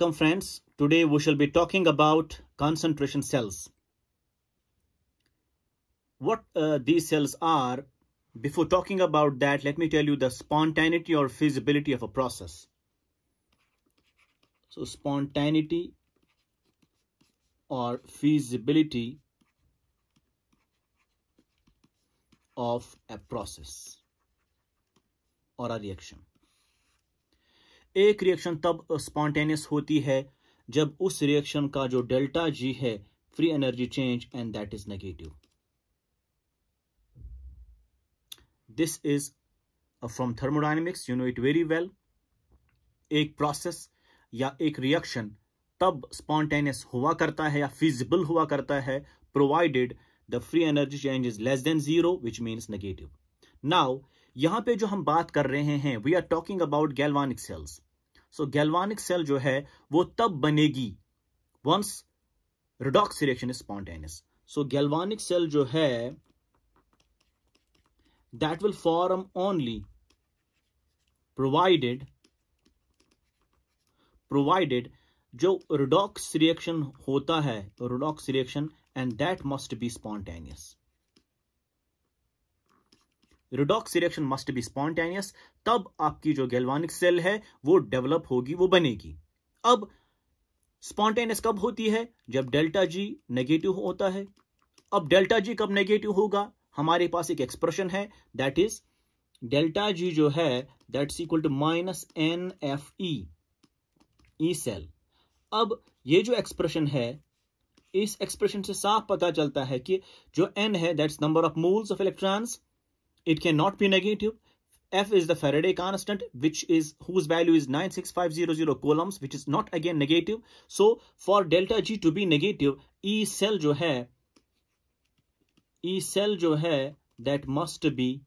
Welcome friends. Today we shall be talking about concentration cells. What uh, these cells are, before talking about that, let me tell you the spontaneity or feasibility of a process. So spontaneity or feasibility of a process or a reaction. एक reaction तब spontaneous होती है जब उस reaction का जो delta G है free energy change and that is negative this is from thermodynamics you know it very well एक प्रोसेस या एक रिएक्शन तब स्पॉन्टेनियस हुआ करता है या फिजिबल हुआ करता है provided the free energy change is less than zero which means negative now यहां पे जो हम बात कर रहे हैं we are talking about galvanic cells so galvanic cell जो है वो तब बनेगी once redox reaction is spontaneous so galvanic cell जो है that will form only provided provided जो रिडॉक्स रिएक्शन होता है redox reaction and that must be spontaneous redox reaction must be spontaneous तब आपकी जो गैल्वानिक सेल है वो डेवलप होगी वो बनेगी अब स्पॉन्टेनियस कब होती है जब डेल्टा जी नेगेटिव होता है अब डेल्टा जी कब नेगेटिव होगा हमारे पास एक एक्सप्रेशन है दैट इज डेल्टा जी जो है that's equal to minus N F E E cell अब ये जो एक्सप्रेशन है इस एक्सप्रेशन से साफ पता चलता है कि जो एन है that's number of moles of electrons It cannot be negative. F is the Faraday constant, which is whose value is 96500 coulombs, which is not again negative. So for delta G to be negative, E cell hai, E cell jo hai that must be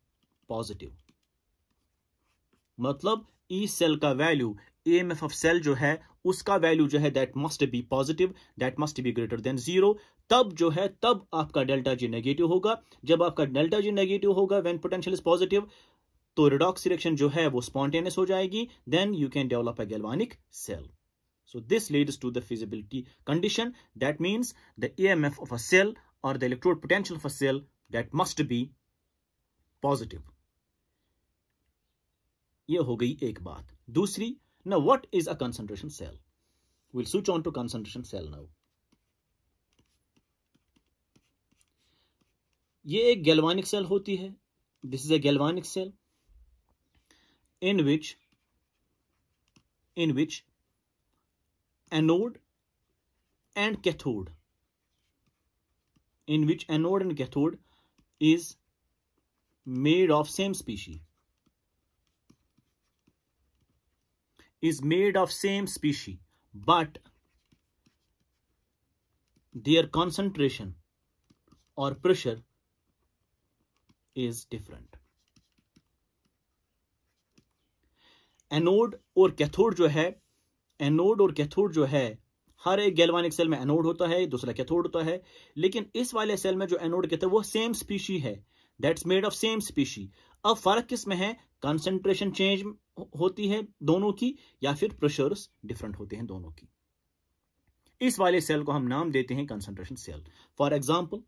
positive. मतलब E cell का value, EMF of cell jo hai, उसका value जो है, that must be positive, that must be greater than zero. तब जो है तब आपका डेल्टा जी नेगेटिव होगा जब आपका डेल्टा जी नेगेटिव होगा वेन पोटेंशियल इज पॉजिटिव तो रिडॉक्स रिएक्शन जो है वो स्पॉन्टेनियस हो जाएगी then you can develop a galvanic cell so this leads to the feasibility condition that means the EMF of a cell और the electrode potential of a cell that must be positive ये हो गई एक बात दूसरी ना what is a concentration cell will switch on to concentration cell now ये एक गैल्वानिक सेल होती है this is a galvanic cell in which in which anode and cathode in which anode and cathode is made of same species is made of same species but their concentration और pressure is different. Anode और cathode जो है anode और cathode जो है हर एक galvanic cell में anode होता है दूसरा कैथोड होता है लेकिन इस वाले सेल में जो एनोड कहते हैं वो सेम स्पीशी है that's made of same species अब फर्क किस में है कंसेंट्रेशन चेंज होती है दोनों की या फिर प्रेशर्स डिफरेंट होते हैं दोनों की इस वाले सेल को हम नाम देते हैं कंसेंट्रेशन सेल फॉर एग्जाम्पल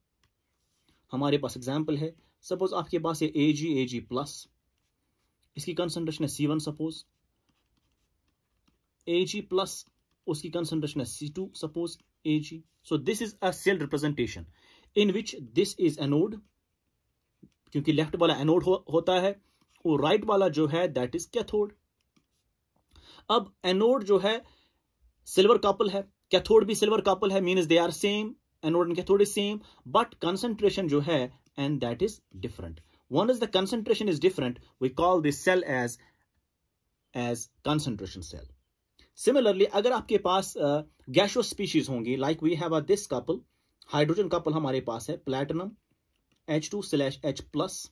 हमारे पास एग्जाम्पल है सपोज आपके पास ये A G A G plus इसकी कंसेंट्रेशन है C one suppose A G plus उसकी कंसेंट्रेशन है C two suppose A G so this is a cell representation in which this is anode क्योंकि left वाला anode हो, होता है और राइट right वाला जो है दैट इज कैथोड अब एनोड जो है सिल्वर कपल है कैथोड भी सिल्वर कपल है mean they are same anode and cathode is same but concentration जो है and that is different. One is the concentration is different. We call this cell as, as concentration cell. Similarly, अगर आपके पास gaseous species होंगी like we have a this couple hydrogen couple हमारे पास है platinum H two slash H plus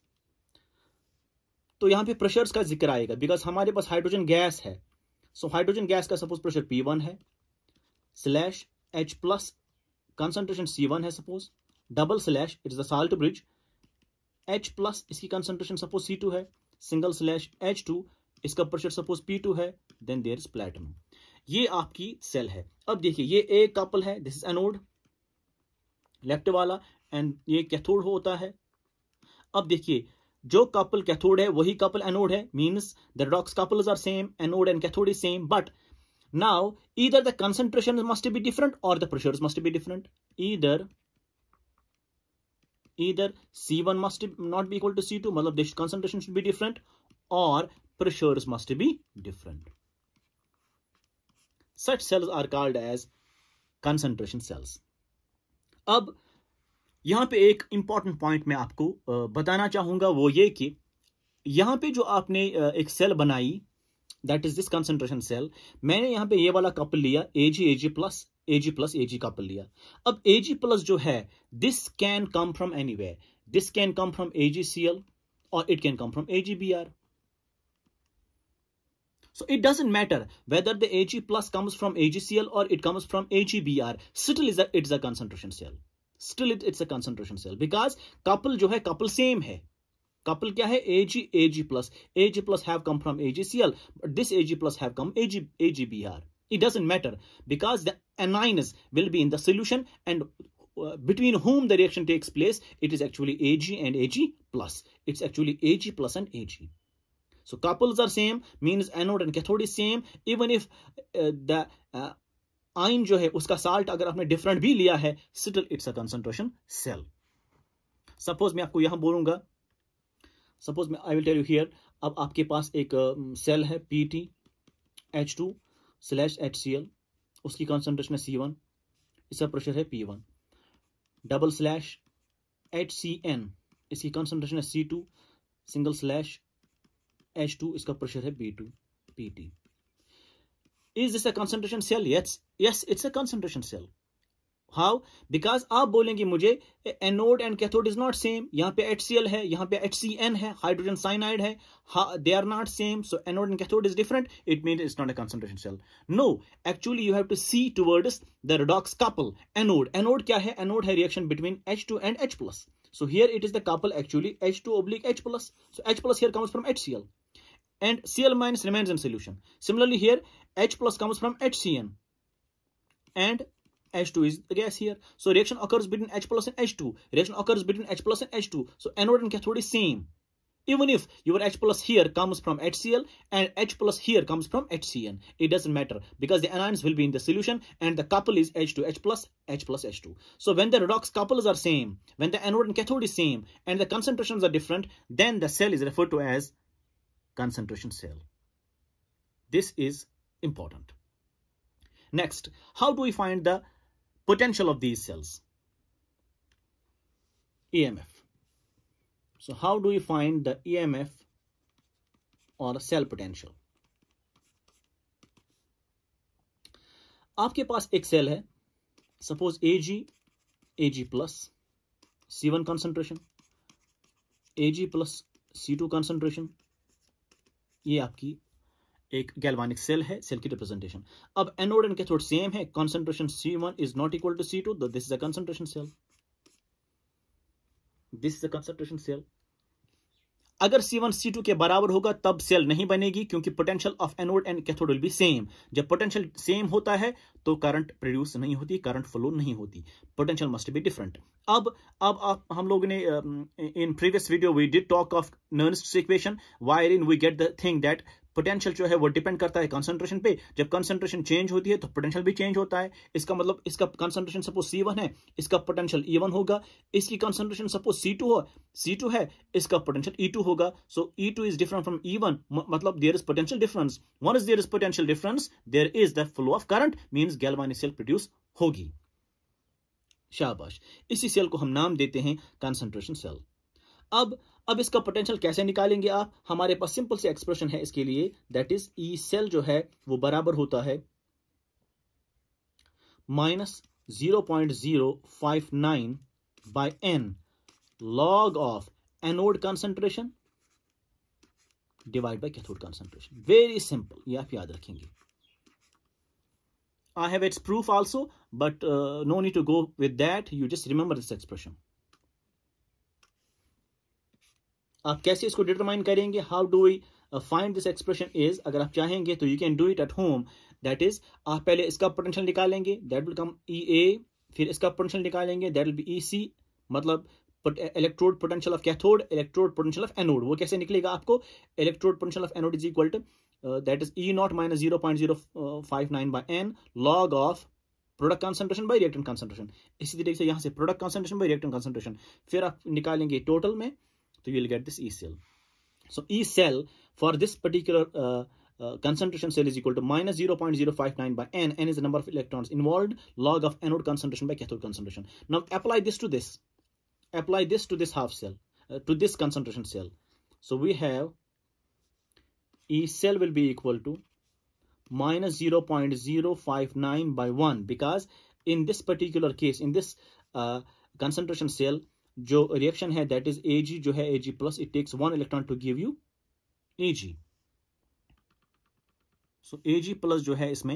तो यहाँ पे प्रेशर्स का जिक्र आएगा बिकॉज हमारे पास हाइड्रोजन गैस है सो हाइड्रोजन गैस का सपोज प्रेशर पी वन है slash H plus concentration C one है suppose double slash it is the salt bridge H plus इसकी कंसनट्रेशन सपोज सी टू है सिंगल स्लैश एच टू इसका pressure suppose P two है then there is platinum ये आपकी cell है अब देखिए ये एक कपल है दिस इज एनोड लेफ्ट वाला एंड ये कैथोड होता है अब देखिए जो कपल कैथोड है वही कपल एनोड है means the redox couple are same anode and cathode is same but now either the concentration must be different और the pressure must be different either either C1 must not be equal to C2, matlab dish concentration should be different or pressures must be different. Such cells are called as concentration cells. अब यहाँ पे एक important point मैं आपको बताना चाहूंगा वो ये कि यहाँ पे जो आपने एक सेल बनाई that is this concentration cell मैंने यहाँ पे ये वाला कपल लिया A G A G plus AG plus AG couple लिया अब एजी प्लस जो है this can come from any this can come from AgCl और it can come from AgBr So it doesn't matter whether the Ag plus comes from AgCl or it comes from AgBr. Still is a, it's a concentration cell. Still it, it's a concentration cell because couple जो है couple same है. Couple क्या है Ag Ag plus Ag plus have come from AgCl. But this Ag plus have come Ag AgBr. it doesn't matter because the anions will be in the solution and between whom the reaction takes place, it is actually Ag and Ag plus. It's actually Ag plus and Ag. So couples are same, means anode and cathode is same. Even if uh, the uh, ion jo hai uska salt agar aapne different bhi liya hai still it's a concentration cell suppose main aapko yahan bolunga suppose main i will tell you here ab aapke paas ek uh, cell hai pt h2 slash H C L उसकी concentration है C one इसका pressure है P one double slash H C N इसकी concentration है C two single slash H two इसका pressure है B two P T is this concentration cell yes yes it's a concentration cell how because आप बोलेंगे मुझे anode and cathode is not same यहाँ पे H है यहाँ पे एच है हाइड्रोजन साइनाइड है they are not same so anode and cathode is different it mean it's not a concentration cell no actually you have to see towards the redox couple anode anode क्या है anode है reaction between H two and H plus so here it is the couple actually H two oblique H plus so H plus here comes from H C L and C L minus remains in solution similarly here H plus comes from H C N and H2 is the gas here. So reaction occurs between H plus and H2. Reaction occurs between H plus and H2. So anode and cathode is same. Even if your H plus here comes from HCl and H plus here comes from HCN, it doesn't matter because the anions will be in the solution and the couple is H2H plus H plus H2. So when the redox couples are same, when the anode and cathode is same and the concentrations are different, then the cell is referred to as concentration cell. This is important. Next, how do we find the potential of these cells emf so how do we find the emf or cell potential aapke paas ek cell hai suppose ag ag plus c1 concentration ag plus c2 concentration ye aapki एक galvanic cell है cell की representation अब anode and cathode same है concentration C one is not equal to C two this is a concentration cell this is a concentration cell अगर C1 C2 के बराबर होगा तब सेल नहीं बनेगी क्योंकि potential of anode and cathode will be same जब पोटेंशियल सेम होता है तो करंट प्रोड्यूस नहीं होती करंट फ्लो नहीं होती पोटेंशियल मस्ट बी डिफरेंट अब अब आप हम लोग ने in previous video we did talk of Nernst equation wherein we get the thing that potential जो है वो डिपेंड करता है कंसंट्रेशन पे जब कंसंट्रेशन चेंज होती है तो पोटेंशियल भी चेंज होता है इसका मतलब इसका कंसंट्रेशन सपोज सी वन है इसका पोटेंशियल ई वन होगा इसकी कंसंट्रेशन सपोज सी टू हो सी टू है इसका पोटेंशियल ई टू होगा so E two is different from E one मतलब there is potential difference one is there is potential difference there is the flow of current means Galvani cell produce होगी शाबाश इसी cell को हम नाम देते हैं कंसंट्रेशन सेल अब अब इसका पोटेंशियल कैसे निकालेंगे आप हमारे पास सिंपल से एक्सप्रेशन है इसके लिए दैट इज ई सेल जो है वो बराबर होता है minus zero point zero five nine by N log of anode concentration divide by cathode concentration very simple ये आप याद रखेंगे I have its proof also but no need to go with that you just remember this expression आप कैसे इसको determine करेंगे how do we find this expression is अगर आप चाहेंगे तो you can do it at home that is आप पहले इसका पोटेंशियल निकालेंगे दैट विल कम ई ए फिर इसका पोटेंशियल निकालेंगे that will be E C मतलब electrode potential of cathode electrode potential of anode वो कैसे निकलेगा आपको electrode potential of anode is equal to that is E naught minus zero point zero five nine by N log of product concentration by reactant concentration इसी तरीके से यहां से product concentration by reactant concentration फिर आप निकालेंगे total में So you will get this E cell. So E cell for this particular uh, uh, concentration cell is equal to minus 0.059 by n. n is the number of electrons involved log of anode concentration by cathode concentration. Now apply this to this. Apply this to this half cell, uh, to this concentration cell. So we have E cell will be equal to minus 0.059 by 1 because in this particular case, in this uh, concentration cell, जो reaction है that is A जो है A plus it takes one electron to give you A G so A plus जो है इसमें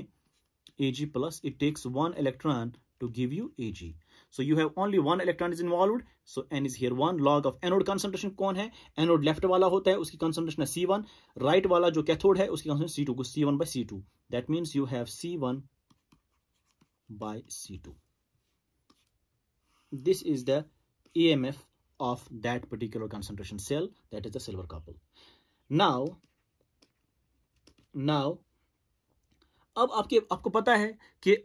A plus it takes one electron to give you A G so you have only one electron is involve so N is here one log of anode concentration कौन है anode left वाला होता है उसकी concentration है C one right वाला जो cathode है उसकी C two C one by C two that means you have C one by C two this is the EMF of that particular concentration cell, that is the silver couple. Now, now, अब आपके आपको पता है कि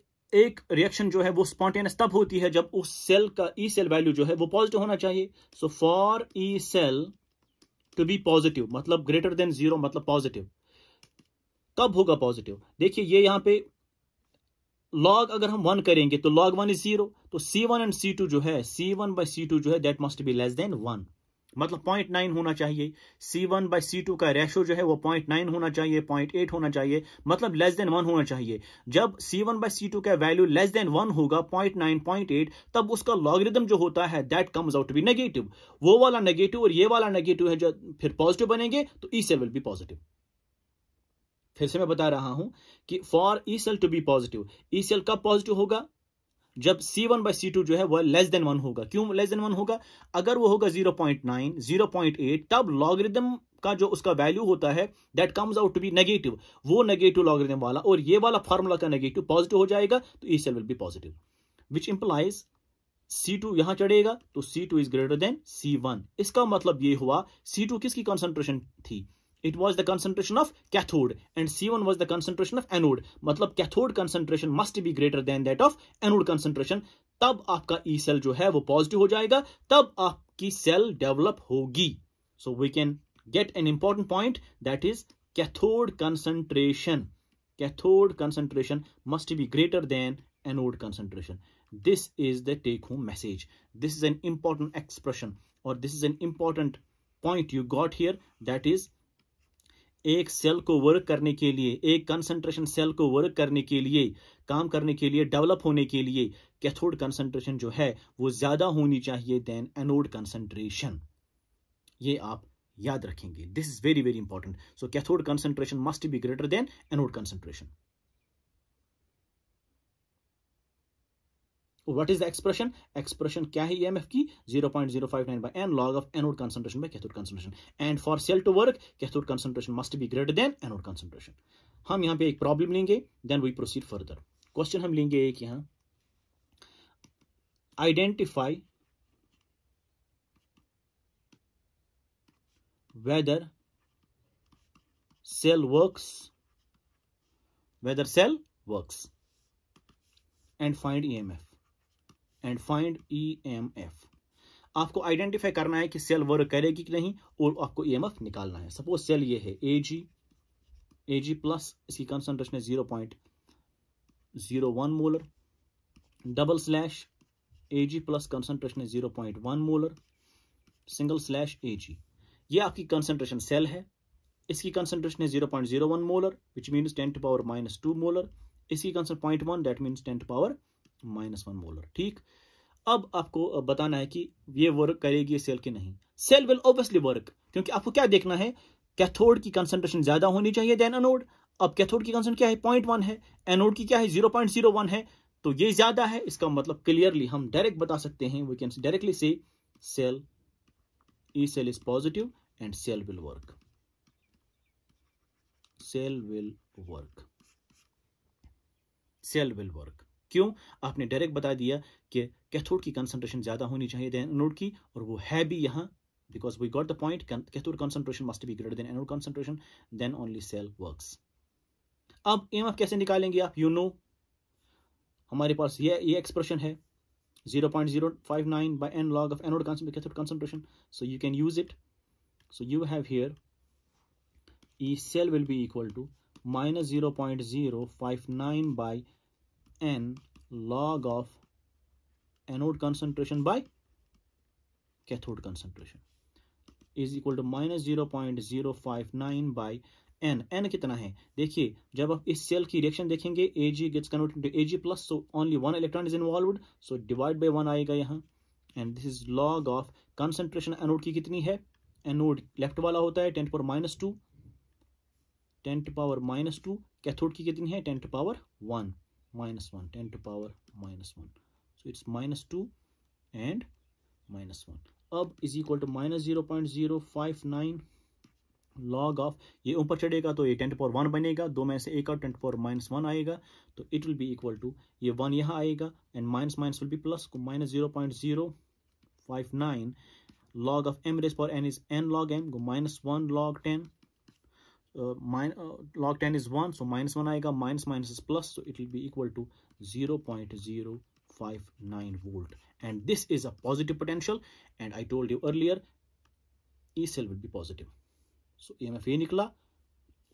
एक reaction जो है वो स्पॉन्टेनियस तब होती है जब उस सेल का ई सेल वैल्यू जो है वो पॉजिटिव होना चाहिए so for E cell to be positive मतलब ग्रेटर देन जीरो मतलब पॉजिटिव कब होगा पॉजिटिव देखिए ये यहां पे लॉग अगर हम वन करेंगे तो लॉग वन इज जीरो तो C one and C two जो है C one by C two जो है that must be less than one मतलब पॉइंट नाइन होना चाहिए C one by C two का रेशो जो है वो पॉइंट नाइन होना चाहिए पॉइंट एट होना चाहिए मतलब लेस देन वन होना चाहिए जब C one by C two का वैल्यू लेस देन वन होगा पॉइंट नाइन पॉइंट एट तब उसका लॉगरिदम जो होता है that comes out to be negative वो वाला नेगेटिव और ये वाला नेगेटिव है जब फिर पॉजिटिव बनेंगे तो E cell will be positive फिर से मैं बता रहा हूं कि for E cell to be positive E cell कब पॉजिटिव होगा जब C1 वन बाई सी जो है वह लेस देन वन होगा क्यों लेस देन वन होगा अगर वो होगा 0.9 0.8 तब लॉगरिदम का जो उसका वैल्यू होता है that comes out to be negative वो नेगेटिव लॉगरिदम वाला और ये वाला फार्मूला का नेगेटिव पॉजिटिव हो जाएगा तो E cell will be positive which implies C two यहां चढ़ेगा तो C two is greater than C one इसका मतलब ये हुआ सी टू किसकी कॉन्सेंट्रेशन थी it was the concentration of cathode and C1 was the concentration of anode. मतलब cathode concentration must be greater than that of anode concentration. तब आपका E cell जो है वो positive हो जाएगा तब आपकी cell develop होगी. So we can get an important point that is cathode concentration. Cathode concentration must be greater than anode concentration. This is the take home message. This is an important expression or this is an important point you got here that is एक cell को work करने के लिए एक concentration cell को work करने के लिए काम करने के लिए डेवलप होने के लिए कैथोड कंसंट्रेशन जो है वो ज़्यादा होनी चाहिए देन एनोड कंसंट्रेशन ये आप याद रखेंगे this is very very important so cathode concentration must be greater than anode concentration what is the expression expression क्या है ईएमएफ e की zero zero point five nine by N log of anode concentration by cathode concentration and for cell to work cathode concentration must be greater than anode concentration हम यहां पे एक problem लेंगे then we proceed further question हम लेंगे एक यहां identify whether cell works whether cell and find E M F and find E M F आपको आइडेंटिफाई करना है कि सेल वर्क करेगी कि नहीं और आपको ई एम एफ निकालना है सपोज सेल ये है A G A G plus इसकी कंसनट्रेशन है zero point zero one molar double slash A G plus concentration है zero point one molar single slash A G ये आपकी कंसनट्रेशन सेल है इसकी कंसनट्रेशन है zero point zero one molar which means ten to power minus two molar इसकी concentration point one that means ten to power minus one molar ठीक अब आपको बताना है कि ये वर्क करेगी सेल की नहीं सेल विल ऑब्वियसली वर्क क्योंकि आपको क्या देखना है कैथोड की कंसेंट्रेशन ज्यादा होनी चाहिए देन एनोड अब कैथोड की कंसेंट क्या है पॉइंट वन है एनोड की क्या है जीरो पॉइंट जीरो वन है तो ये ज्यादा है इसका मतलब क्लियरली हम डायरेक्ट बता सकते हैं वी कैन डायरेक्टली से cell E cell is positive and cell will work cell will work cell will work क्यों आपने डायरेक्ट बता दिया कि कैथोड की कंसंट्रेशन ज्यादा होनी चाहिए देन एनोड की और वो है भी यहां because we got the point cathode concentration must be greater than anode concentration then only cell work अब एम एफ कैसे निकालेंगे आप यू नो हमारे पास ये ये एक्सप्रेशन है 0.059 point zero five nine by N log of anode cathode concentration so you can use it so you have here E cell will be equal to minus zero point zero five nine by n log of anode concentration by cathode concentration is equal to minus zero point zero n कितना है देखिए जब आप इस cell की reaction देखेंगे A gets converted into Ag A G plus so only one electron is divide so one by one आएगा यहाँ and this is log of concentration anode की कितनी है एनोड लेफ्ट वाला होता है power power minus two tenth power minus two cathode की कितनी है tenth power one minus 1 10 to power minus 1 so it's minus 2 and minus 1 Up is equal to minus 0.059 log of ये ऊपर चढ़ेगा तो ये 10 to power 1 बनेगा दो में से एक और to power minus 1 आएगा तो it will be equal to ये 1 यहाँ आएगा and minus minus will be 0.059 log of m raised power n is n log m को minus 1 log 10 uh, min uh, log 10 is 1 so minus 1 आएगा minus minus is plus so it will be equal to 0.059 volt and this is a positive potential and I told you earlier E cell will be positive so EMF ये or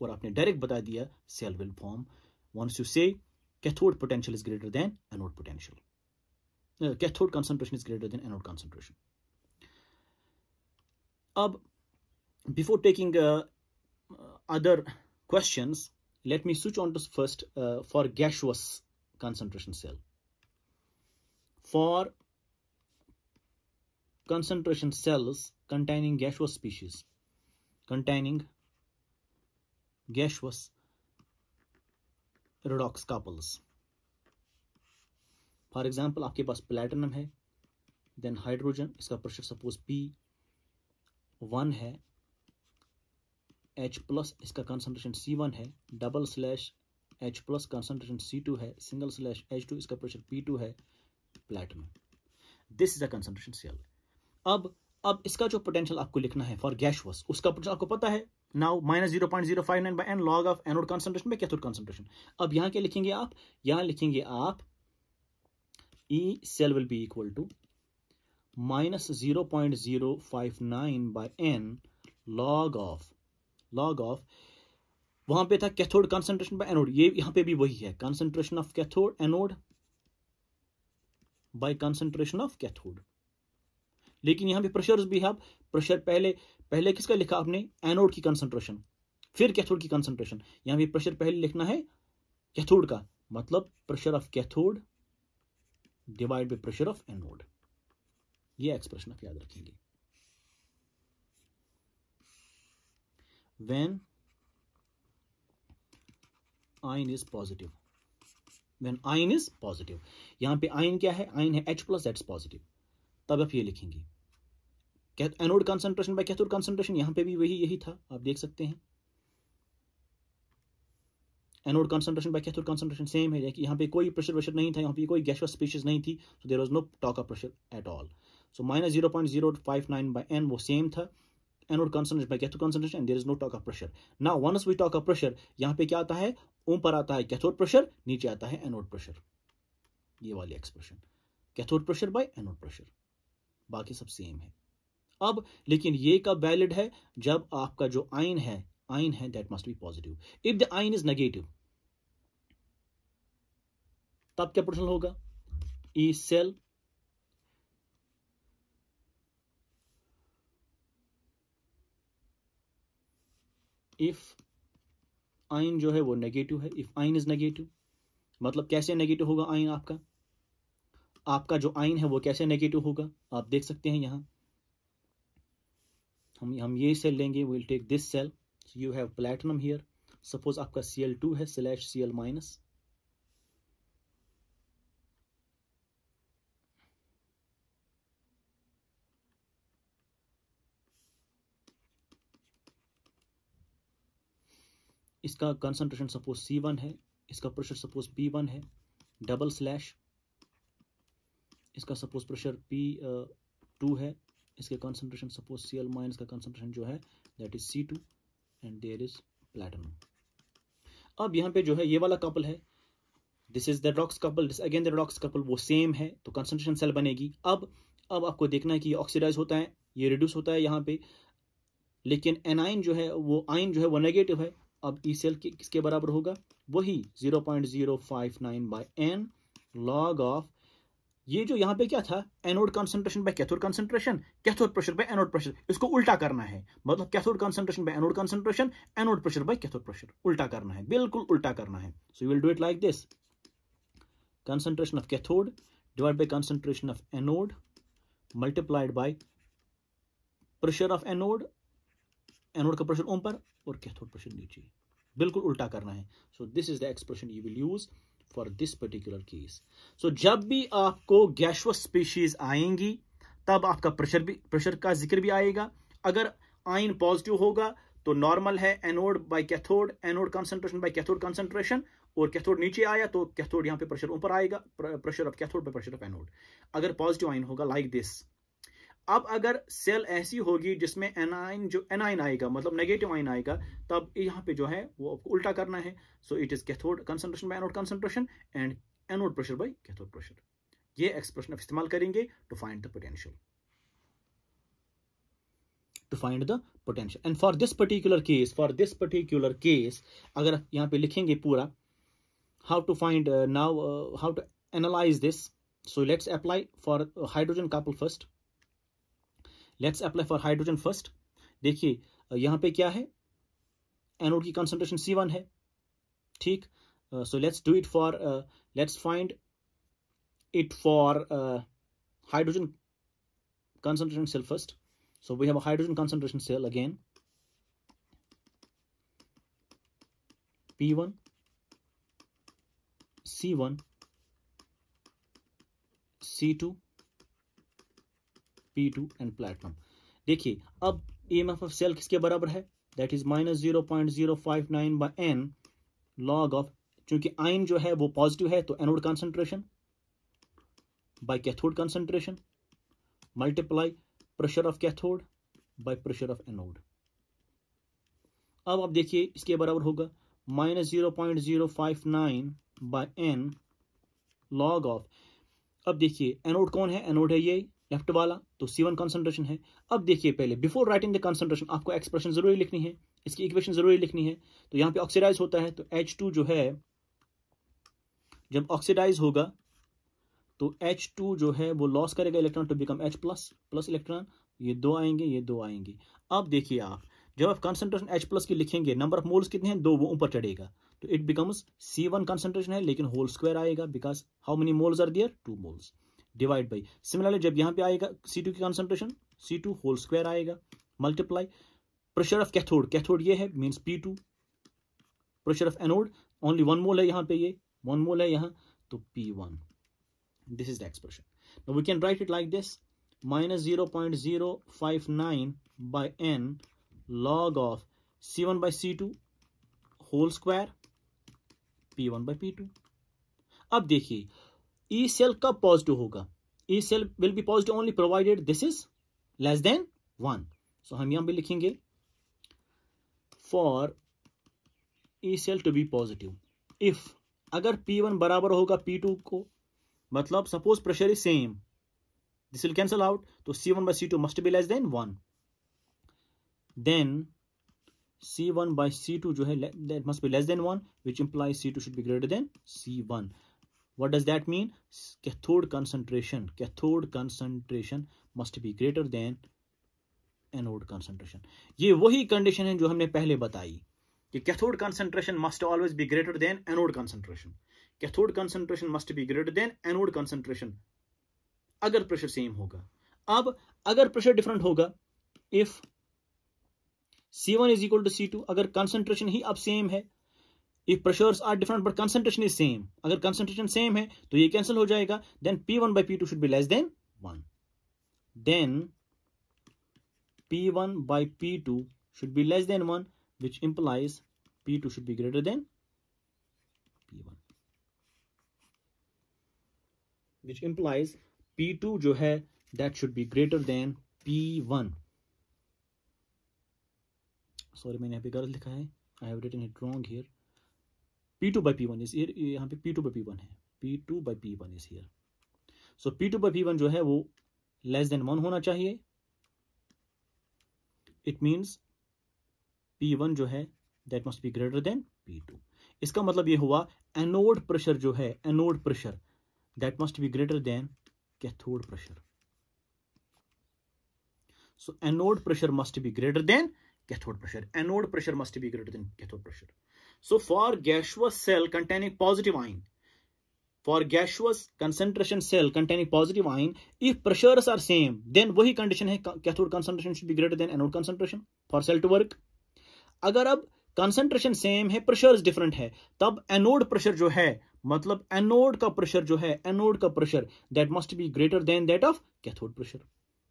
और आपने direct बता दिया cell will form once you say cathode potential is greater than anode potential uh, cathode concentration is greater than anode concentration अब before taking uh, uh, other questions, let me switch on to first uh, for gaseous concentration cell. For concentration cells containing gaseous species, containing gaseous redox couples. For example, आपके पास platinum है then hydrogen. इसका pressure suppose P one है H plus इसका concentration C one है double slash H plus concentration C two है single slash H two इसका pressure P two है platinum this is a concentration cell अब अब इसका जो पोटेंशियल आपको लिखना है फॉर गैश गैशवस उसका पोटेंशियल आपको पता है now minus zero point zero five nine by N log of anode concentration by cathode concentration अब यहाँ क्या लिखेंगे आप यहाँ लिखेंगे आप E cell will be equal to minus zero point zero five nine by N log of log of वहां पे था कैथोड कंसंट्रेशन बाय एनोड ये यहां पे भी वही है concentration of cathode anode by concentration of cathode लेकिन यहां पे प्रेशर्स भी है प्रेशर पहले पहले किसका लिखा आपने एनोड की कंसंट्रेशन फिर कैथोड की कंसंट्रेशन यहां पे प्रेशर पहले लिखना है कैथोड का मतलब pressure of cathode divide by pressure of anode ये एक्सप्रेशन आप याद रखेंगे when ion is positive when ion is positive यहां पे आइन क्या है आइन है एच प्लस एट्स पॉजिटिव तब आप ये लिखेंगे anode concentration by cathode concentration यहां पे भी वही यही था आप देख सकते हैं anode concentration by cathode concentration same है कि यहां पे कोई प्रेशर प्रेशर नहीं था यहां पे कोई गैसवस स्पीशीज नहीं थी so there was no talk of pressure at all so minus zero point zero five nine by n वो सेम था anode concentration by cathode concentration and there is no talk of pressure now once we talk of pressure यहां पे क्या आता है ओम पर आता है कैथोड प्रेशर नीचे आता है एनोड प्रेशर ये वाली expression cathode pressure by anode pressure बाकी सब सेम है अब लेकिन ये कब वैलिड है जब आपका जो आइन है आइन है that must be positive if the ion is negative तब क्या प्रश्न होगा ई e सेल इफ आइन जो है वो नेगेटिव है इफ आइन इज नेगेटिव मतलब कैसे नेगेटिव होगा आइन आपका आपका जो आइन है वो कैसे नेगेटिव होगा आप देख सकते हैं यहां हम हम ये सेल लेंगे will take this cell you have platinum here suppose आपका सी एल टू है स्लैश सी एल माइनस इसका कंसंट्रेशन सपोज सी वन है इसका प्रेशर सपोज पी वन है डबल स्लैश इसका सपोज प्रेशर पी टू है इसके concentration suppose C L minus का कंसंट्रेशन जो है that is C two and there is platinum अब यहाँ पे जो है ये वाला कपल है this is the redox couple this again the redox couple वो सेम है तो कंसंट्रेशन सेल बनेगी अब अब आपको देखना है कि ऑक्सीडाइज होता है ये रिड्यूस होता है यहाँ पे लेकिन एनाइन जो है वो आइन जो है वो नेगेटिव है अब ई e सेल किसके बराबर होगा वही zero point zero five nine by N log of ये जो यहां पे क्या था anode concentration by cathode concentration cathode pressure by anode pressure इसको उल्टा करना है मतलब cathode concentration by anode concentration anode pressure by cathode pressure उल्टा करना है बिल्कुल उल्टा करना है so you will do it like this concentration of cathode divide by concentration of anode multiplied by pressure of anode anode का pressure ओम पर और कैथोड प्रेशर नीचे बिल्कुल उल्टा करना है so this is the expression you will use for this particular case so जब भी आपको गैशवस स्पीशीज आएंगी तब आपका प्रेशर भी प्रेशर का जिक्र भी आएगा अगर आयन पॉजिटिव होगा तो नॉर्मल है anode by cathode anode concentration by cathode concentration और कैथोड नीचे आया तो कैथोड यहाँ पे प्रेशर ऊपर आएगा प्रेशर ऑफ कैथोड पे प्रेशर ऑफ एनोड अगर पॉजिटिव आइन होगा लाइक दिस अब अगर सेल ऐसी होगी जिसमें एनाइन जो एनाइन आएगा मतलब नेगेटिव आइन आएगा तब यहाँ पे जो है वो आपको उल्टा करना है so it is cathode concentration by anode concentration and anode pressure by cathode pressure ये एक्सप्रेशन आप इस्तेमाल करेंगे to find the potential to find the potential and for this particular case for this particular case अगर यहाँ पे लिखेंगे पूरा how to find uh, now uh, how to analyze this so let's apply for hydrogen couple first let's apply for hydrogen first देखिए यहाँ पे क्या है एनोड की कंसनट्रेशन सी वन है ठीक so let's do it for let's find it for hydrogen concentration cell first. So hydrogen have cell again P one C P1, C1, C2, P two and platinum देखिए अब E M F of cell किसके बराबर है that is minus zero point zero five nine by N log of चूंकि ion जो है वो positive है तो anode concentration by cathode concentration multiply pressure of cathode by pressure of anode अब आप देखिए इसके बराबर होगा minus zero point zero five nine by N log of अब देखिए एनोड कौन है एनोड है ये लेफ्ट वाला तो सी वन कॉन्सेंट्रेशन है अब देखिए पहले बिफोर राइटिंग द कॉन्सेंट्रेशन आपको एक्सप्रेशन जरूरी लिखनी है इसकी इक्वेशन जरूरी लिखनी है तो यहाँ पे ऑक्सीडाइज होता है तो एच टू जो है जब ऑक्सीडाइज होगा तो एच टू जो है वो लॉस करेगा electron to become H plus plus electron ये दो आएंगे ये दो आएंगे अब देखिए आप जब आप कॉन्सेंट्रेशन एच प्लस की लिखेंगे नंबर ऑफ मोल्स कितने हैं दो वो ऊपर चढ़ेगा तो it becomes C one concentration है लेकिन होल स्क्वायर आएगा because how many moles are there two moles divide by similarly जब यहां पे आएगा C2 की concentration C2 two whole square आएगा multiply pressure of cathode cathode ये है means P2 two pressure of anode only one mole है यहां पे ये वन मोल है यहां तो P1 one this is the expression we can write it like this minus zero point zero five nine by N log of C one by C two whole square P one by P two अब देखिए E e cell कब positive होगा E cell will be positive only provided this is less than one so हम यहां भी लिखेंगे for E cell to be positive if अगर P one बराबर होगा पी टू को मतलब suppose pressure is same this will cancel out तो C one by C two must be less than one then C one by C two जो है less than one which implies C two should be greater than C one what does that mean cathode concentration cathode concentration must be greater than anode concentration ये वही condition है जो हमने पहले बताई कि cathode concentration must always be greater than anode concentration cathode concentration must be greater than anode concentration अगर pressure same होगा अब अगर प्रेशर डिफरेंट होगा if C one is equal to C two अगर कंसंट्रेशन ही अब सेम है if pressures are different but concentration is same अगर कंसेंट्रेशन सेम है तो ये कैंसिल हो जाएगा then P one by P two should be less than one then P one by P two should be less than one which implies P two should be greater than P one which implies P two जो है that should be greater than P one sorry मैंने यहां पर गलत लिखा है I have written it wrong here P two by P one is यहाँ पे P two by P one है P two by P one is here so P two by P one जो है वो लेस देन वन होना चाहिए it means P one जो है that must be greater than P two इसका मतलब ये हुआ एनोड प्रेशर जो है anode pressure that must be greater than cathode pressure so anode pressure must be greater than cathode pressure anode pressure must be greater than cathode pressure So for gaseous cell containing positive ion, for gaseous concentration cell containing positive ion, if pressures are same, then wahi condition hai cathode concentration should be greater than anode concentration for cell to work. agar ab concentration same है pressure different है तब anode pressure जो है मतलब anode का pressure जो है anode का pressure that must be greater than that of cathode pressure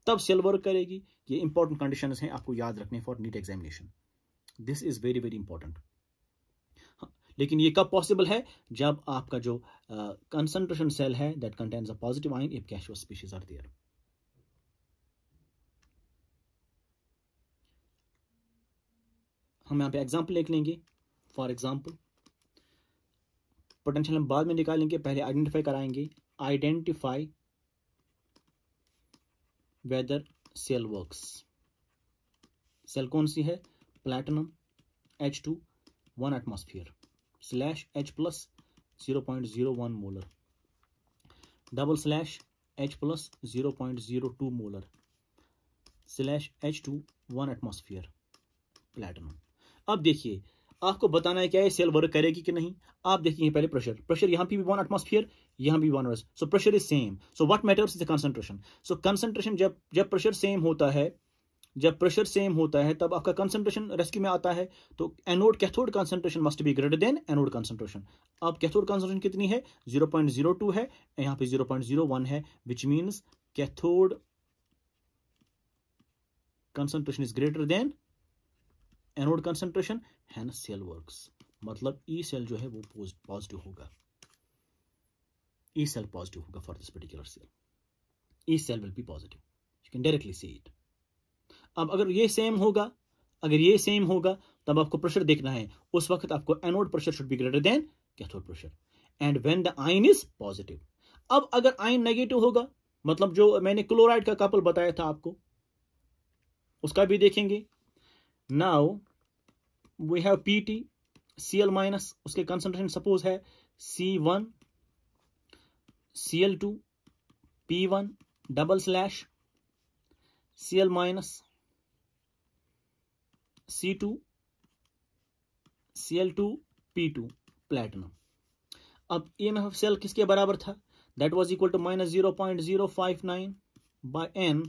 तब सेल वर्क करेगी ये इंपॉर्टेंट कंडीशन हैं आपको याद रखने for NEET examination this is very very important लेकिन ये कब पॉसिबल है जब आपका जो कंसंट्रेशन सेल है that contains a positive ion if cation species are there हम यहां पे एग्जाम्पल लिख लेंगे फॉर एग्जाम्पल पोटेंशियल हम बाद में निकालेंगे पहले आइडेंटिफाई कराएंगे identify whether cell works cell कौन सी है platinum H two one atmosphere slash H plus zero point zero one molar double slash H plus zero point zero two molar slash H two one atmosphere platinum अब देखिए आपको बताना है क्या है सेल वर्क करेगी कि नहीं आप देखिए पहले प्रेशर प्रेशर यहां पे भी वन एटमोसफियर यहां भी one so pressure is same so what matters is the concentration so concentration जब जब प्रेशर सेम होता है जब प्रेशर सेम होता है तब आपका कंसंट्रेशन रेस्क्यू में आता है तो anode cathode concentration must be greater than anode concentration अब कैथोड कंसंट्रेशन कितनी है 0.02 है यहां पे 0.01 है which means cathode concentration is greater than anode concentration hence cell works मतलब ई e सेल जो है वो पॉजिटिव होगा ई सेल पॉजिटिव होगा for this particular cell E cell will be positive you can directly see it अब अगर ये same होगा अगर ये सेम होगा तब आपको प्रेशर देखना है उस वक्त आपको anode pressure should be greater than cathode pressure and when the ion is positive अब अगर आयन नेगेटिव होगा मतलब जो मैंने क्लोराइड का कपल बताया था आपको उसका भी देखेंगे now we have P T C L minus उसके कंसेंट्रेशन सपोज है C one C L two P one double slash C L minus C two C L two P two platinum अब E M F cell किसके बराबर था that was equal to minus zero point zero five nine by N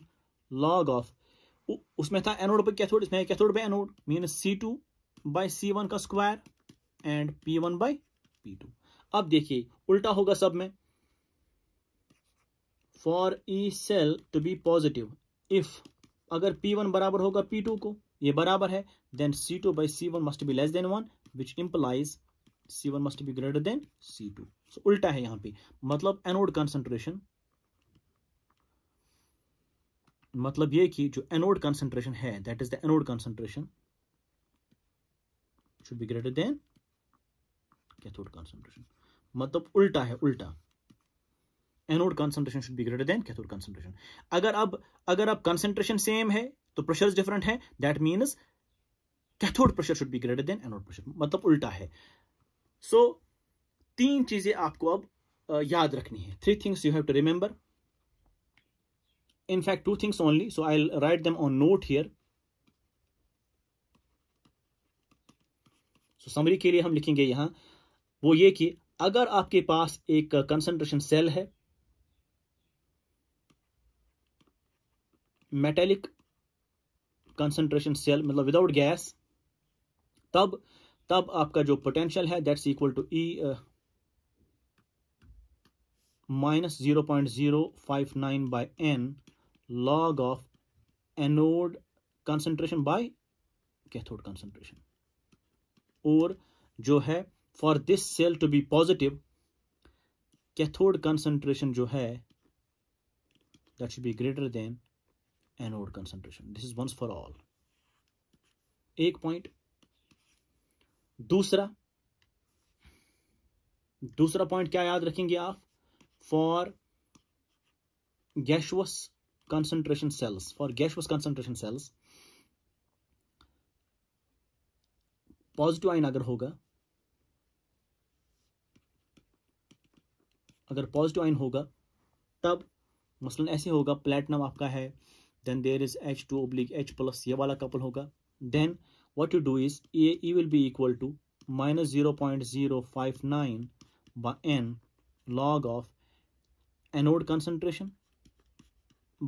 log of उसमें था anode पर cathode इसमें cathode by anode means C two by C one का square and P one by P two अब देखिए उल्टा होगा सब में for E cell to be positive if अगर पी वन बराबर होगा पी टू को ये बराबर है then C two by C one must be less than one which implies C one must be greater than C two so उल्टा है यहां पे मतलब एनोड कंसंट्रेशन मतलब ये कि जो एनोड कंसंट्रेशन है that is the anode concentration should be greater than cathode concentration मतलब उल्टा है उल्टा anode concentration should be greater than cathode concentration अगर अब अगर अब कंसंट्रेशन सेम है तो प्रेशर डिफरेंट है that means cathode pressure should be greater than anode pressure मतलब उल्टा है सो so, तीन चीजें आपको अब याद रखनी है three things you have to remember in fact two things only so i'll write them on note here so summary के लिए हम लिखेंगे यहां वो ये कि अगर आपके पास एक कंसंट्रेशन सेल है मेटेलिक कंसनट्रेशन सेल मतलब विदाउट गैस तब तब आपका जो पोटेंशियल है that's equal to E minus zero point zero five nine by N log of anode concentration by cathode concentration और जो है for this cell to be positive cathode concentration जो है that should be greater than anode concentration this is once for all एक point दूसरा दूसरा point क्या याद रखेंगे आप for gaseous concentration cells for gaseous concentration cells positive ion अगर होगा अगर पॉजिटिव आइन होगा तब मसलन ऐसे होगा प्लेटिनम आपका है then there is H two oblique H plus ये वाला कपल होगा then what you do is a E will be equal to minus zero point zero five nine by N log of anode concentration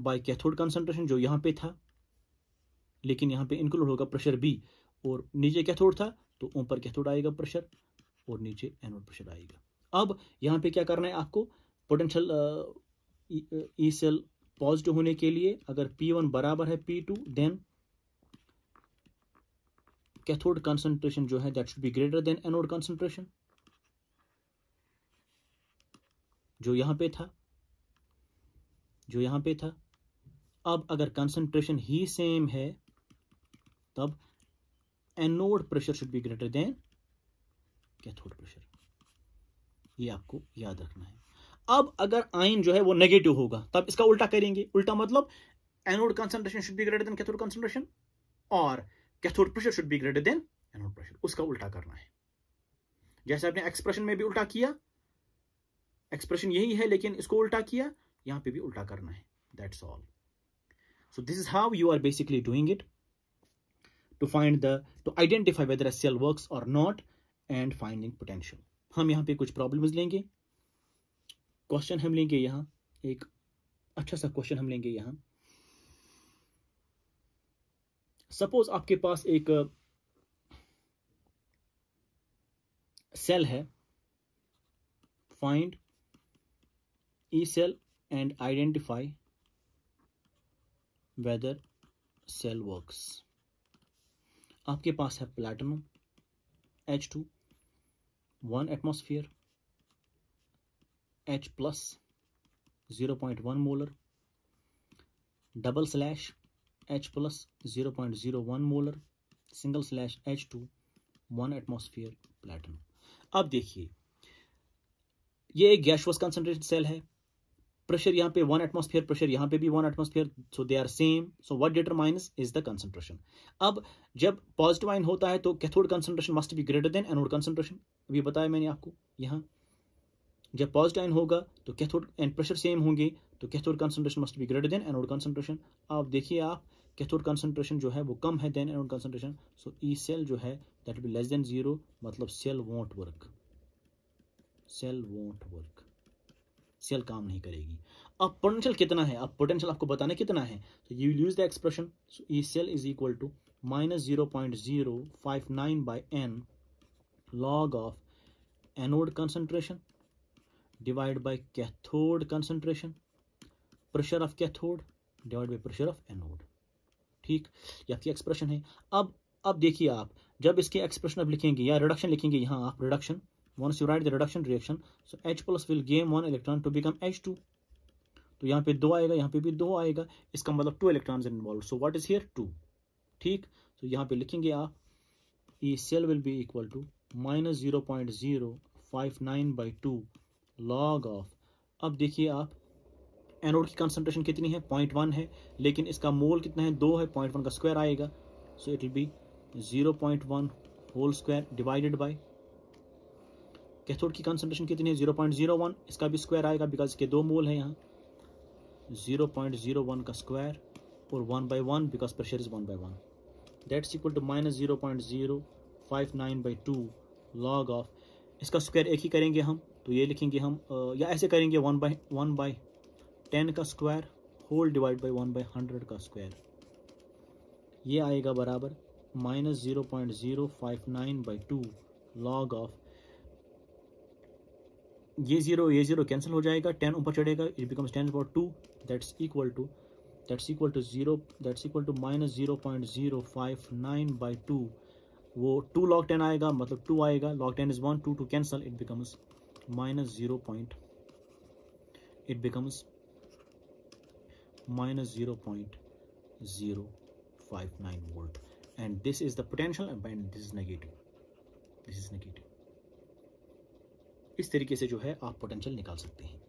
by cathode concentration जो यहाँ पे था लेकिन यहाँ पे इंक्लूड होगा प्रेशर बी और नीचे कैथोड था तो ऊपर कैथोड आएगा प्रेशर और नीचे एनोड प्रेशर आएगा अब यहाँ पे क्या करना है आपको पोटेंशियल ई सेल पॉजिटिव होने के लिए अगर P1 बराबर है P2 देन कैथोड कंसेंट्रेशन जो है that should be greater than anode concentration जो यहां पे था जो यहां पे था अब अगर कंसंट्रेशन ही सेम है तब anode pressure should be greater than cathode pressure ये आपको याद रखना है अब अगर आइन जो है वो नेगेटिव होगा तब तो इसका उल्टा करेंगे उल्टा मतलब anode concentration should be greater than cathode concentration और cathode pressure should be greater than anode pressure उसका उल्टा करना है जैसे आपने एक्सप्रेशन में भी उल्टा किया एक्सप्रेशन यही है लेकिन इसको उल्टा किया यहां पे भी उल्टा करना है that's all so this is how you are basically doing it to find the to identify whether a cell works और नॉट एंड फाइंडिंग पोटेंशियल हम यहां पे कुछ प्रॉब्लम्स लेंगे क्वेश्चन हम लेंगे यहाँ एक अच्छा सा क्वेश्चन हम लेंगे यहाँ सपोज आपके पास एक सेल है find E cell and identify whether cell works आपके पास है platinum H two one atmosphere H plus zero point one molar double slash H plus zero point zero one molar single slash H two one atmosphere platinum अब देखिए ये एक gaseous concentrated cell है pressure यहाँ पे one atmosphere pressure यहाँ पे भी one atmosphere so they are same so what determines is the concentration अब जब पॉजिटिव आइन होता है तो cathode concentration must be greater than anode concentration अभी बताया मैंने आपको यहाँ जब पॉजिटिव आयन होगा तो कैथोड एंड प्रेशर सेम होंगे तो cathode concentration must be greater than anode concentration आप देखिए आप कैथोड कंसंट्रेशन जो है वो कम है than anode concentration so E cell जो है that be less than zero मतलब cell won't work cell won't work cell काम नहीं करेगी अब पोटेंशियल कितना है अब पोटेंशियल आपको बताना कितना है तो you use the expression E cell is equal to minus zero point zero five nine by N log of anode concentration divide by cathode concentration pressure of cathode divide by pressure of anode ठीक ये आपकी expression है अब अब देखिए आप जब इसके एक्सप्रेशन अब लिखेंगे या रिडक्शन लिखेंगे यहाँ आप reduction one you write the reduction reaction so H plus will gain one electron to become H two तो यहाँ पे दो आएगा यहाँ पे भी दो आएगा इसका मतलब two electron involve so what is here two ठीक तो यहाँ पे लिखेंगे आप E cell will be equal to minus zero point zero five nine by two log of अब देखिए आप एनोड की कंसनट्रेशन कितनी है पॉइंट वन है लेकिन इसका मोल कितना है दो है पॉइंट वन का स्क्वायर आएगा so it will be zero point one whole square divided by cathode की कंसनट्रेशन कितनी है जीरो पॉइंट जीरो वन इसका भी स्क्वायर आएगा बिकॉज इसके दो मोल हैं यहाँ जीरो पॉइंट जीरो वन का स्क्वायर और one by one because pressure is one by one that's equal to minus zero point zero five nine by two log of इसका स्क्वायर एक ही करेंगे हम तो ये लिखेंगे हम या ऐसे करेंगे one by one by ten का square whole divide by one by hundred का स्क्वायर ये आएगा बराबर minus zero point zero five nine by two log of ये ज़ीरो ये ज़ीरो कैंसिल हो जाएगा टेन ऊपर चढ़ेगा it becomes ten for two that's equal to that's equal to zero that's equal to minus zero point zero five nine by two वो two log ten आएगा मतलब two आएगा log ten is one two two cancel it becomes minus 0 point it becomes minus 0 0.059 volt and this is the potential and this is negative this is negative इस तरीके से जो है आप potential निकाल सकते हैं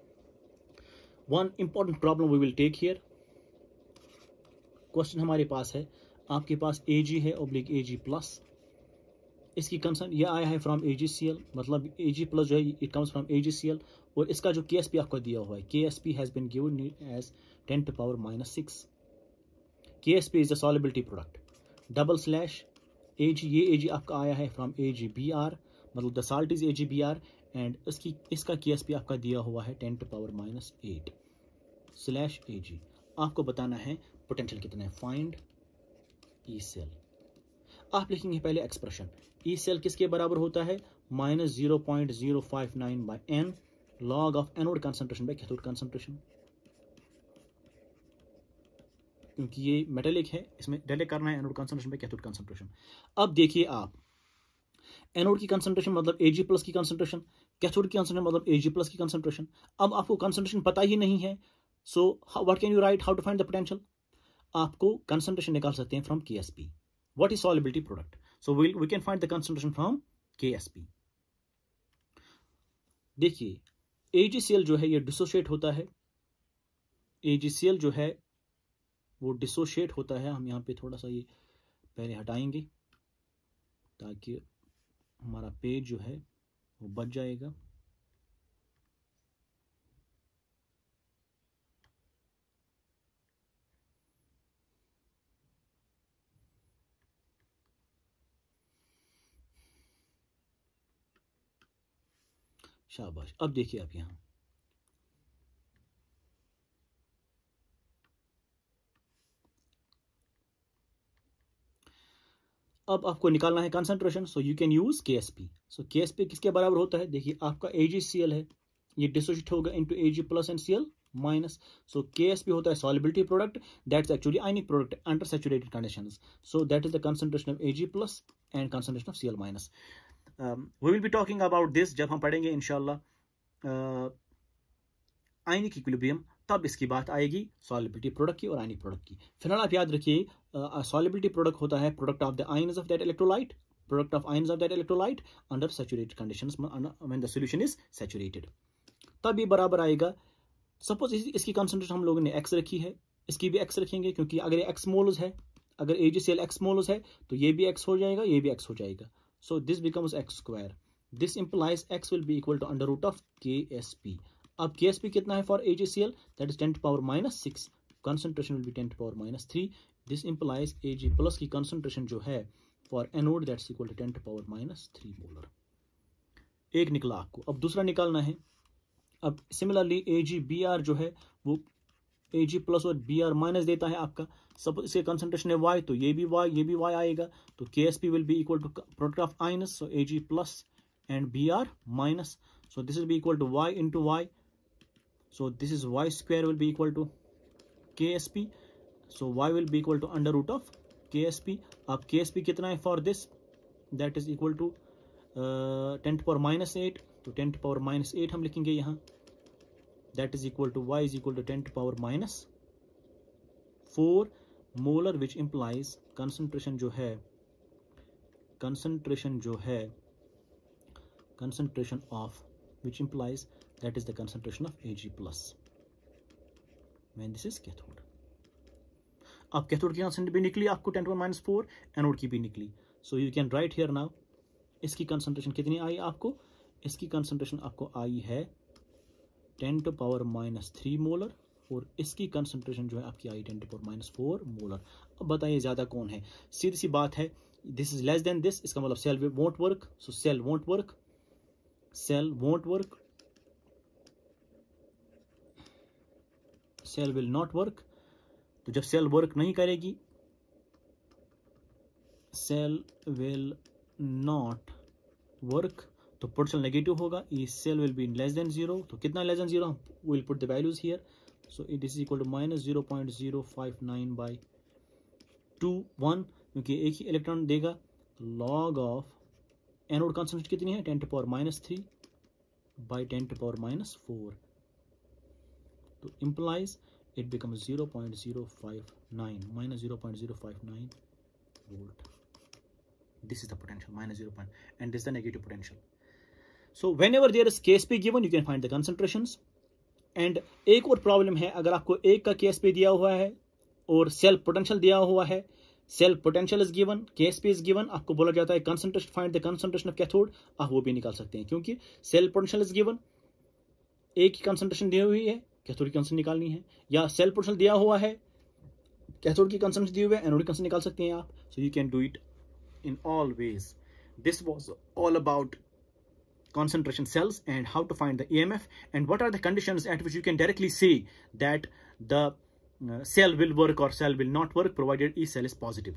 one important problem we will take here question हमारे पास है आपके पास ए जी है ओब्लिक ए जी प्लस इसकी कंसर्न ये आया है from A G C L मतलब ए जी प्लस जो है it comes from A G C L और इसका जो के एस पी आपको दिया हुआ है K S P has been given as ten to power minus six K S P is the solubility product double slash A G ये A G आपका आया है from A G B R मतलब the salt is A G B R and इसकी इसका K S P आपका दिया हुआ है ten to power minus eight slash A G आपको बताना है पोटेंशियल कितना है फाइंड ई सेल आप लिखेंगे पहले एक्सप्रेशन ई e सेल किसके बराबर होता है minus zero point zero five nine by N log of anode concentration by cathode concentration क्योंकि ये मेटेलिक है इसमें डेलिक करना है anode concentration by cathode concentration अब देखिए आप एनोड की कंसनट्रेशन मतलब ए जी प्लस की कंसनट्रेशन कैथोड की कंसनट्रेशन मतलब ए जी प्लस की कंसनट्रेशन अब आपको कंसनट्रेशन पता ही नहीं है so what can you write how to find the potential आपको कंसनट्रेशन निकाल सकते हैं from K S P what is solubility product So we'll, we can find the concentration from KSP. देखिए AgCl जो है ये डिसोशिएट होता है AgCl जो है वो डिसोशिएट होता है हम यहाँ पे थोड़ा सा ये पहले हटाएंगे ताकि हमारा पेज जो है वो बच जाएगा शाबाश अब देखिए आप यहाँ अब आपको निकालना है concentration so you can use K S P so K S P किसके बराबर होता है देखिए आपका एजीसीएल है ये डिसोशिएट होगा into AG plus and CL minus so K S P होता है solubility product that's actually ionic product under saturated condition so that is the concentration of AG plus and concentration of CL minus we will be talking about this जब हम पढ़ेंगे इनशाला ionic equilibrium तब इसकी बात आएगी सॉलिबिलिटी प्रोडक्ट की और आइनिक प्रोडक्ट की फिलहाल आप याद रखिए सॉलिबिलिटी uh, प्रोडक्ट होता है product of the ions of that electrolyte product of ion of that electrolyte under saturated condition when the solution is saturated तब ये बराबर आएगा सपोज इस, इसकी कंसनट्रेशन हम लोगों ने एक्स रखी है इसकी भी एक्स रखेंगे क्योंकि अगर ये एक्स मोल्स है अगर A G C L X moles है तो ये भी एक्स हो जाएगा ये भी एक्स हो जाएगा So this becomes x square. This implies x will be equal to under root of KSP. अब KSP कितना है for AgCl? That is 10 to power minus 6. Concentration will be 10 to power minus 3. This implies Ag plus की concentration जो है for anode that's equal to 10 to power minus 3 molar. एक निकला आपको अब दूसरा निकालना है अब सिमिलरली ए जो है वो ए जी प्लस और बी आर माइनस देता है आपका सब से कंसनट्रेशन है वाई तो ये भी वाई ये भी वाई आएगा तो K S P will be equal to product of ions so A G plus and B R minus so this is be equal to Y into Y so this is Y square will be equal to K S P so Y will be equal to under root of K S P अब K S P कितना है for this that is equal to tenth power minus eight तो tenth power minus eight हम लिखेंगे यहाँ that is equal to y is equal to 10 to power minus 4 molar which implies concentration जो है concentration जो है concentration of which implies that is the concentration of A G plus man this is cathode अब cathode की concentration भी निकली आपको ten power minus four anode की भी निकली so you can write here now इसकी कंसनट्रेशन कितनी आई आपको इसकी कंसनट्रेशन आपको आई है ten to power minus three molar और इसकी कंसनट्रेशन जो है आपकी आई ten to power minus four molar अब बताइए ज़्यादा कौन है सीधी सी बात है this is less than this इसका मतलब cell won't work so cell won't work cell won't work cell will not work तो जब सेल वर्क नहीं करेगी सेल विल नॉट वर्क तो पोटेंशियल नेगेटिव होगा E cell will be in less than zero तो कितना less than zero will put the values here so it is equal to minus zero point zero five nine by two one क्योंकि एक ही electron देगा log of anode concentrate कितनी है ten to power minus three by ten to power minus four तो implies it become zero point zero five nine minus zero point zero five nine volt this is the potential minus zero point and this the negative potential so whenever there is case P given you can find the concentration and एक और problem है अगर आपको एक का case P दिया हुआ है और सेल पोटेंशियल दिया हुआ है cell potential is given case P is given आपको बोला जाता है concentration find the concentration of cathode आप वो भी निकाल सकते हैं क्योंकि सेल पोटेंशियल इज गिवन एक ही कंसनट्रेशन दी हुई है कैथोड की कंसन निकालनी है या सेल पोटेंशियल दिया हुआ है कैथोड की कंसनट्रेशन दी हुई है एनोड कंसन निकाल सकते हैं आप so you can do it in all ways this was all about concentration cells and how to find the EMF and what are the conditions at which you can directly see that the uh, cell will work or cell will not work provided E cell is positive.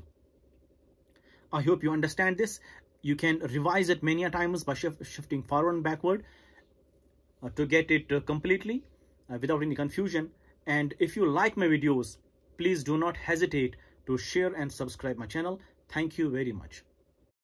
I hope you understand this. You can revise it many times by shif shifting forward and backward uh, to get it uh, completely uh, without any confusion. And if you like my videos, please do not hesitate to share and subscribe my channel. Thank you very much.